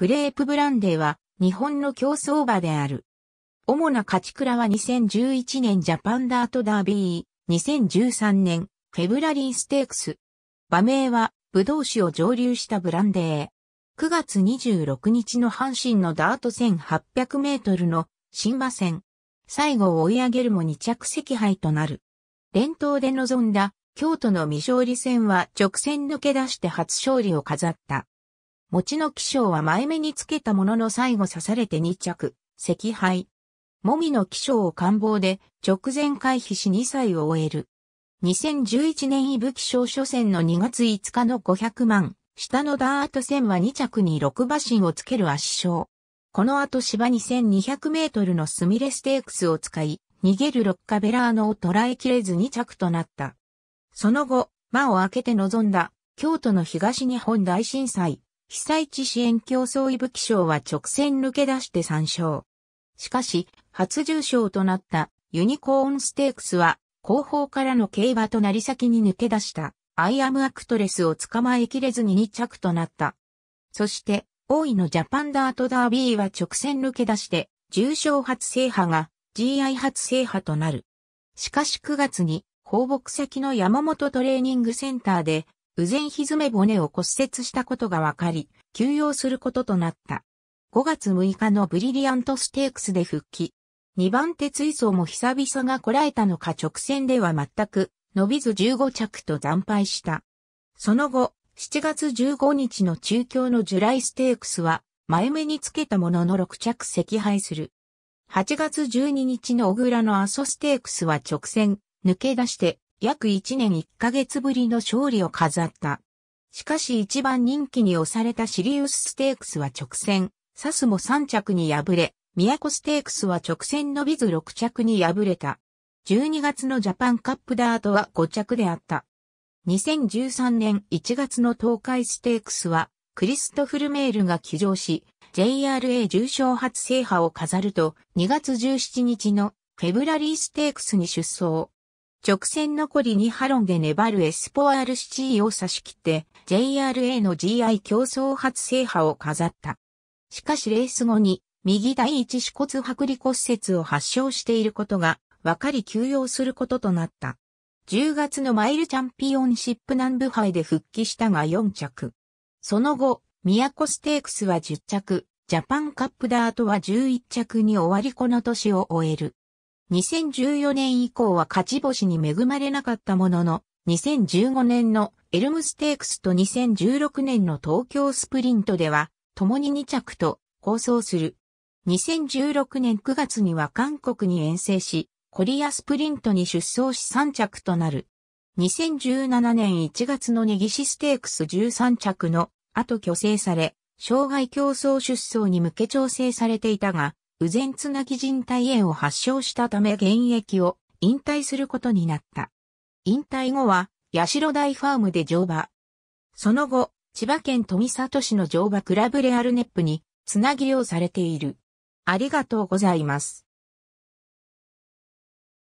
グレープブランデーは日本の競争馬である。主な勝ち倉は2011年ジャパンダートダービー、2013年フェブラリーステークス。馬名は武道士を上流したブランデー。9月26日の阪神のダート1800メートルの新馬戦。最後を追い上げるも2着席杯となる。連投で臨んだ京都の未勝利戦は直線抜け出して初勝利を飾った。餅の気象は前目につけたものの最後刺されて2着、赤敗。もみの気象を官房で直前回避し2歳を終える。2011年イブ気象初戦の2月5日の500万、下のダーート戦は2着に6馬身をつける圧勝。この後芝2200メートルのスミレステークスを使い、逃げるロッカベラーノを捉えきれず2着となった。その後、間を空けて臨んだ、京都の東日本大震災、被災地支援競争伊吹賞は直線抜け出して3照。しかし、初重賞となったユニコーンステークスは、後方からの競馬となり先に抜け出したアイアムアクトレスを捕まえきれずに2着となった。そして、大井のジャパンダートダービーは直線抜け出して、重賞初制覇が GI 初制覇となる。しかし9月に、放牧先の山本トレーニングセンターで右前め骨を骨折したことが分かり、休養することとなった。5月6日のブリリアントステークスで復帰。2番手追走も久々がこらえたのか直線では全く伸びず15着と惨敗した。その後、7月15日の中京のジュライステークスは前目につけたものの6着赤敗する。8月12日の小倉のアソステークスは直線、抜け出して約1年1ヶ月ぶりの勝利を飾った。しかし一番人気に押されたシリウスステークスは直線、サスも3着に敗れ、都ステークスは直線伸びず6着に敗れた。12月のジャパンカップダートは5着であった。2013年1月の東海ステークスは、クリストフルメールが騎乗し、JRA 重賞初制覇を飾ると、2月17日のフェブラリーステークスに出走。直線残り2ハロンで粘るエスポアールシチーを差し切って JRA の GI 競争初制覇を飾った。しかしレース後に右第一四骨剥離骨折を発症していることが分かり休養することとなった。10月のマイルチャンピオンシップ南部杯で復帰したが4着。その後、宮古ステークスは10着、ジャパンカップダートは11着に終わりこの年を終える。2014年以降は勝ち星に恵まれなかったものの、2015年のエルムステークスと2016年の東京スプリントでは、共に2着と構想する。2016年9月には韓国に遠征し、コリアスプリントに出走し3着となる。2017年1月のネギシステークス13着の後虚勢され、障害競争出走に向け調整されていたが、右前つなぎ人体炎を発症したため現役を引退することになった。引退後は、八代大ファームで乗馬。その後、千葉県富里市の乗馬クラブレアルネップに、つなぎをされている。ありがとうございます。